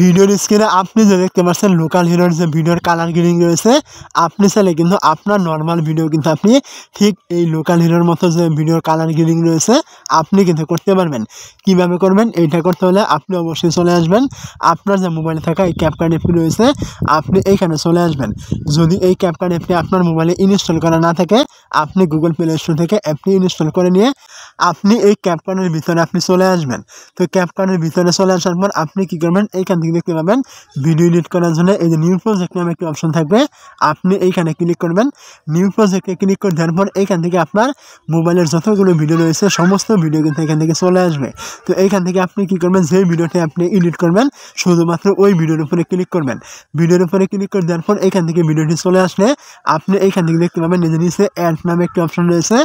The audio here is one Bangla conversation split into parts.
ভিডিওর স্ক্রিনে আপনি যে দেখতে পাচ্ছেন লোকাল হিরোর যে ভিডিওর কালার গ্রিডিং রয়েছে আপনি চাইলে কিন্তু আপনার নর্মাল ভিডিও কিন্তু আপনি ঠিক এই লোকাল হিরোর মতো যে ভিডিওর কালার গ্রিডিং রয়েছে আপনি কিন্তু করতে পারবেন কিভাবে করবেন এইটা করতে হলে আপনি অবশ্যই চলে আসবেন আপনার যে মোবাইলে থাকা এই ক্যাপকার্ড অ্যাপটি রয়েছে আপনি এইখানে চলে আসবেন যদি এই ক্যাপকার্ড অ্যাপটি আপনার মোবাইলে ইনস্টল করা না থাকে আপনি গুগল প্লে স্টোর থেকে অ্যাপটি ইনস্টল করে নিয়ে আপনি এই ক্যাপকার্ডের ভিতরে আপনি চলে আসবেন তো ক্যাপকার্ডের ভিতরে চলে আসার পর আপনি কী করবেন এইখানে এখান থেকে দেখতে পাবেন ভিডিও এডিট করার জন্য এই যে নিউ প্রজেক্ট নামে একটি অপশন থাকবে আপনি এইখানে ক্লিক করবেন নিউ প্রজেক্টে ক্লিক করে দেওয়ার পর এইখান থেকে আপনার মোবাইলের যতগুলো ভিডিও রয়েছে সমস্ত ভিডিও কিন্তু এখান থেকে চলে আসবে তো এইখান থেকে আপনি কি করবেন যে ভিডিওটি আপনি এডিট করবেন শুধুমাত্র ওই ভিডিওর উপরে ক্লিক করবেন ভিডিওর উপরে ক্লিক করে দেওয়ার পর এইখান থেকে ভিডিওটি চলে আসলে আপনি এইখান থেকে দেখতে পাবেন নিজে নিচে অ্যাড নামে একটি অপশন রয়েছে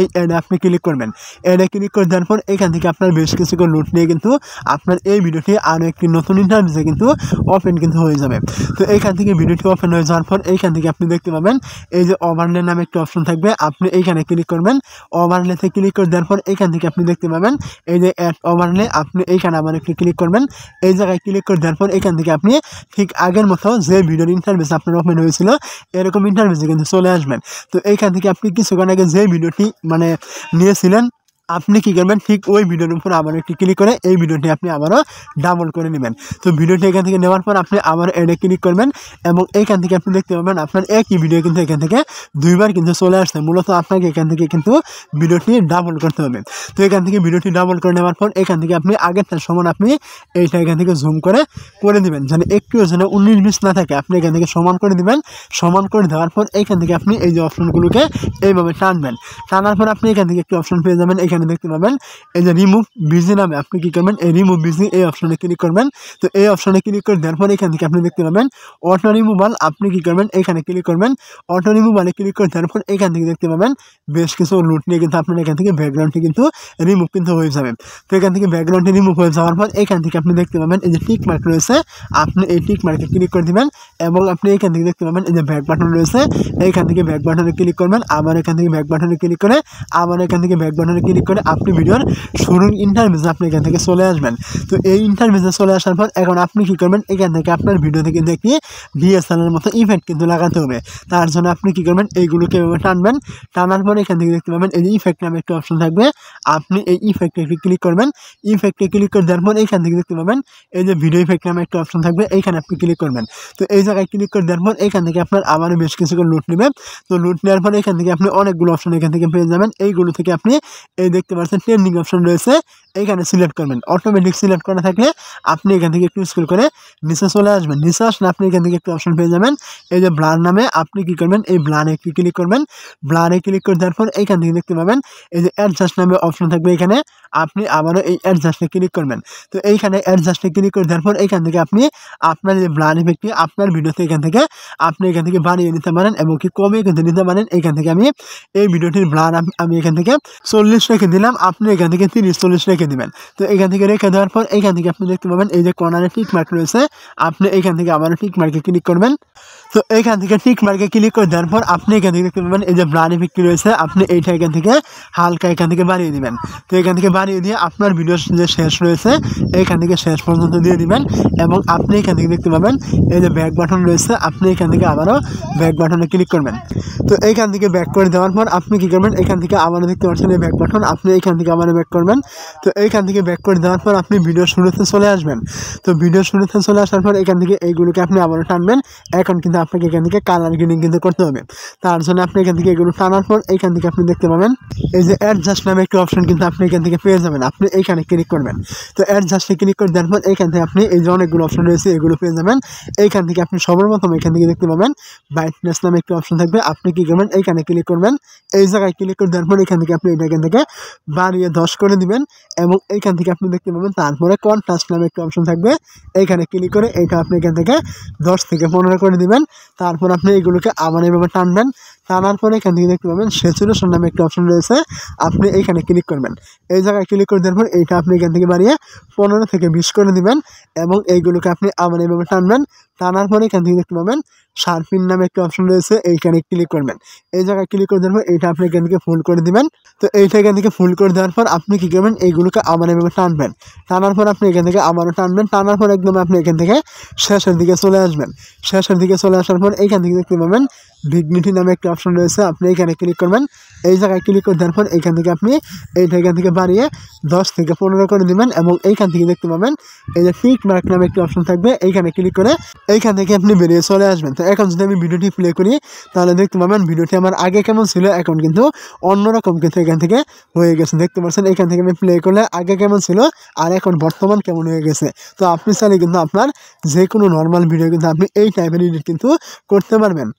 এই অ্যাডে আপনি ক্লিক করবেন অ্যাডে ক্লিক করে দেওয়ার পর এখান থেকে আপনার বেশ কিছু নোট নিয়ে কিন্তু আপনার এই ভিডিওটি আরও একটি নতুন ইন্টার সার্ভিসে কিন্তু ওপেন কিন্তু হয়ে যাবে তো এইখান থেকে ভিডিওটি ওপেন হয়ে যাওয়ার পর এইখান থেকে আপনি দেখতে পাবেন এই যে ওভারলে নামে একটি অপশন থাকবে আপনি এইখানে ক্লিক করবেন ওভারলেতে ক্লিক করে দেওয়ার পর এইখান থেকে আপনি দেখতে পাবেন এই যে অ্যাড ওভারলে আপনি এইখানে আবার একটু ক্লিক করবেন এই জায়গায় ক্লিক করে দেওয়ার পর এখান থেকে আপনি ঠিক আগের মতো যে ভিডিওর ইন্টারভেস আপনার ওপেন হয়েছিল এরকম ইন্টারভেসে কিন্তু চলে আসবেন তো এইখান থেকে আপনি কিছুক্ষণ আগে যে ভিডিওটি মানে নিয়েছিলেন আপনি কী করবেন ঠিক ওই ভিডিওর উপর আবার একটি ক্লিক করে এই ভিডিওটি আপনি আবারও ডাউনলোড করে নেবেন তো ভিডিওটি এখান থেকে নেওয়ার পর আপনি আবারও এডে ক্লিক করবেন এবং এইখান থেকে আপনি দেখতে পাবেন আপনার একই ভিডিও কিন্তু এখান থেকে দুইবার কিন্তু চলে আসছে মূলত আপনাকে এখান থেকে কিন্তু ভিডিওটি ডাউনলোড করতে হবে তো এখান থেকে ভিডিওটি ডাউনলোড করে নেওয়ার পর এখান থেকে আপনি আগের তার সমান আপনি এইটা এখান থেকে জুম করে করে দেবেন যেন একটুও যেন উনিশ বিশ না থাকে আপনি এখান থেকে সমান করে দেবেন সমান করে দেওয়ার পর এখান থেকে আপনি এই যে অপশনগুলোকে এইভাবে টানবেন টানার পর আপনি এখান থেকে একটি অপশন পেয়ে যাবেন এখান এখানে দেখতে পাবেন এই যে রিমুভ বিজি নামে আপনি কী করবেন এই রিমুভ বিজি এই অপশানে ক্লিক করবেন তো এই অপশানে ক্লিক করে দেওয়ার পরে এখান থেকে আপনি দেখতে পাবেন অটো রিমুভাল আপনি কী করবেন এখানে ক্লিক করবেন অটো রিমুভালে ক্লিক করে দেওয়ার পর এখান থেকে দেখতে পাবেন বেশ কিছু লুট নিয়ে কিন্তু আপনার এখান থেকে ব্যাকগ্রাউন্ডটি কিন্তু রিমুভ কিন্তু হয়ে যাবে তো এখান থেকে ব্যাকগ্রাউন্ডটি রিমুভ হয়ে যাওয়ার পর এখান থেকে আপনি দেখতে পাবেন এই যে টিক মার্ক রয়েছে আপনি এই টিক মার্কে ক্লিক করে দেবেন এবং আপনি এখান থেকে দেখতে পাবেন এই যে ব্যাক বাটন রয়েছে এখান থেকে ব্যাক বাটনে ক্লিক করবেন আবার এখান থেকে ব্যাক বাটনে ক্লিক করে আবার এখান থেকে ব্যাক বাটনে ক্লিক করে আপনি ভিডিওর শুরুর ইন্টারভিউ আপনি এখান থেকে চলে আসবেন তো এই ইন্টারভিউ চলে আসার পর এখন আপনি কী করবেন এখান থেকে আপনার ভিডিওতে কিন্তু একটি ডিএসএলআর মতো ইভেন্ট কিন্তু লাগাতে হবে তার জন্য আপনি কী করবেন এইগুলোকে এভাবে টানবেন টানার পরে এখান থেকে দেখতে পাবেন এই ইফেক্ট নামে একটি অপশন থাকবে আপনি এই ইফেক্টে ক্লিক করবেন ইফেক্টে ক্লিক করে দেওয়ার পর এইখান থেকে দেখতে পাবেন এই যে ভিডিও ইফেক্ট নামে একটা অপশন থাকবে এইখানে আপনি ক্লিক করবেন তো এই জায়গায় ক্লিক করে দেওয়ার পর এখান থেকে আপনার আবারও বেশ কিছু লুট নেবে তো লুট নেওয়ার পর এখান থেকে আপনি অনেকগুলো অপশন এখান থেকে পেয়ে যাবেন এইগুলো থেকে আপনি এই দেখতে পাচ্ছেন ট্রেন্ডিং অপশন রয়েছে এখানে সিলেক্ট করবেন অটোমেটিক সিলেক্ট করা থাকলে আপনি এখান থেকে একটু স্কুল করে নিচে চলে আসবেন নিচে আসলে আপনি এখান থেকে একটু অপশন পেয়ে যাবেন এই যে ব্লার নামে আপনি কি করবেন এই ব্লারে একটু ক্লিক করবেন ব্লারে ক্লিক করে দেওয়ার পর এইখান থেকে দেখতে পাবেন এই যে অ্যাডজাস্ট নামে অপশন থাকবে এখানে আপনি আবারও এই অ্যাডজাস্টে ক্লিক করবেন তো এইখানে অ্যাডজাস্টে ক্লিক করে দেওয়ার পর এইখান থেকে আপনি আপনার যে ব্লার ইফেক্টটি আপনার ভিডিওতে এখান থেকে আপনি এখান থেকে বানিয়ে নিতে পারেন এবং কি কমে কিন্তু নিতে পারেন এখান থেকে আমি এই ভিডিওটির ব্লার আমি এখান থেকে চল্লিশ রেখে দিলাম আপনি এখান থেকে তিরিশ চল্লিশ রেখে দেবেন তো এখান থেকে রেখে দেওয়ার পর এখান থেকে আপনি দেখতে পাবেন এই যে কর্নারে টিক মার্ক রয়েছে আপনি এখান থেকে আবার টিক মার্কে ক্লিক করবেন তো এইখান থেকে ঠিক মার্কে ক্লিক করে দেওয়ার পর আপনি এখান থেকে দেখতে পাবেন এই যে ব্রান ইফেক্টটি রয়েছে আপনি এইটা এখান থেকে হালকা এখান থেকে বানিয়ে দিবেন তো এখান থেকে বানিয়ে দিয়ে আপনার ভিডিও যে শেষ রয়েছে এইখান থেকে শেষ পর্যন্ত দিয়ে দিবেন এবং আপনি এখান থেকে দেখতে পাবেন এই যে ব্যাক বাটন রয়েছে আপনি এখান থেকে আবারও ব্যাক বাটনে ক্লিক করবেন তো এইখান থেকে ব্যাক করে দেওয়ার পর আপনি কী করবেন এখান থেকে আবারও দেখতে পাচ্ছেন এই ব্যাক বাটন আপনি এখান থেকে আবারও ব্যাক করবেন তো এইখান থেকে ব্যাক করে দেওয়ার পর আপনি ভিডিও শুরুতে চলে আসবেন তো ভিডিও শুরুতে চলে আসার পর এখান থেকে এইগুলোকে আপনি আবারও টানবেন এখন কিন্তু আপনাকে এখান থেকে কালার গ্রিনিং কিন্তু করতে হবে তার জন্য আপনি এখান থেকে এগুলো টানার পর এখান থেকে আপনি দেখতে পাবেন এই যে অ্যাডজাস্ট নামে একটি অপশন কিন্তু আপনি এখান থেকে পেয়ে যাবেন আপনি এইখানে ক্লিক করবেন তো অ্যাডজাস্টে ক্লিক করে দেওয়ার পর এখান থেকে আপনি এই যে অনেকগুলো অপশন রয়েছে এগুলো পেয়ে যাবেন এইখান থেকে আপনি সর্বপ্রথম এখান থেকে দেখতে পাবেন ব্রাইটনেস নামে একটি অপশন থাকবে আপনি কী করবেন এইখানে ক্লিক করবেন এই জায়গায় ক্লিক করে দেওয়ার পর এখান থেকে আপনি এটা এখান থেকে বাড়িয়ে দশ করে দিবেন এবং এইখান থেকে আপনি দেখতে পাবেন তারপরে কন্ট্রাস্ট নামে একটি অপশন থাকবে এইখানে ক্লিক করে এটা আপনি এখান থেকে দশ থেকে পনেরো করে দিবেন তারপর আপনি এগুলোকে আবার এভাবে টানবেন আনার পরে এখান থেকে দেখতে পাবেন স্যাচুরেশন নামে একটি অপশন রয়েছে আপনি এইখানে ক্লিক করবেন এই জায়গায় ক্লিক করে দেওয়ার পর এইটা আপনি এখান থেকে বাড়িয়ে পনেরো থেকে বিশ করে দিবেন এবং এইগুলোকে আপনি আবার এইভাবে টানবেন টানার পরে এখান থেকে দেখতে পাবেন শার্পিন নামে একটি অপশন রয়েছে এইখানে ক্লিক করবেন এই জায়গায় ক্লিক করে দেওয়ার পর এইটা আপনি এখান থেকে ফুল করে দিবেন তো এইটা এখান থেকে ফুল করে দেওয়ার পর আপনি কী করবেন এইগুলোকে আবার এভাবে টানবেন টানার পর আপনি এখান থেকে আবারও টানবেন টানার পর একদম আপনি এখান থেকে শেষের দিকে চলে আসবেন শেষের দিকে চলে আসার পর এইখান থেকে দেখতে পাবেন ডিগনিটি নামে একটি অপশন রয়েছে আপনি এখানে ক্লিক করবেন এই জায়গায় ক্লিক করে দেওয়ার পর এইখান থেকে আপনি এই জায়গা থেকে বাড়িয়ে দশ থেকে পনেরো করে দেবেন এবং এইখান থেকে দেখতে পাবেন এই যে ফিট মার্ক নামে একটি অপশন থাকবে এইখানে ক্লিক করে এইখান থেকে আপনি বেরিয়ে চলে আসবেন তো এখন যদি আমি ভিডিওটি প্লে করি তাহলে দেখতে পাবেন ভিডিওটি আমার আগে কেমন ছিল এখন কিন্তু অন্যরকম কিন্তু এখান থেকে হয়ে গেছে দেখতে পাচ্ছেন এখান থেকে আমি প্লে করলে আগে কেমন ছিল আর এখন বর্তমান কেমন হয়ে গেছে তো আপনি চাইলে কিন্তু আপনার যে কোনো নর্মাল ভিডিও কিন্তু আপনি এই টাইপের এডিট কিন্তু করতে পারবেন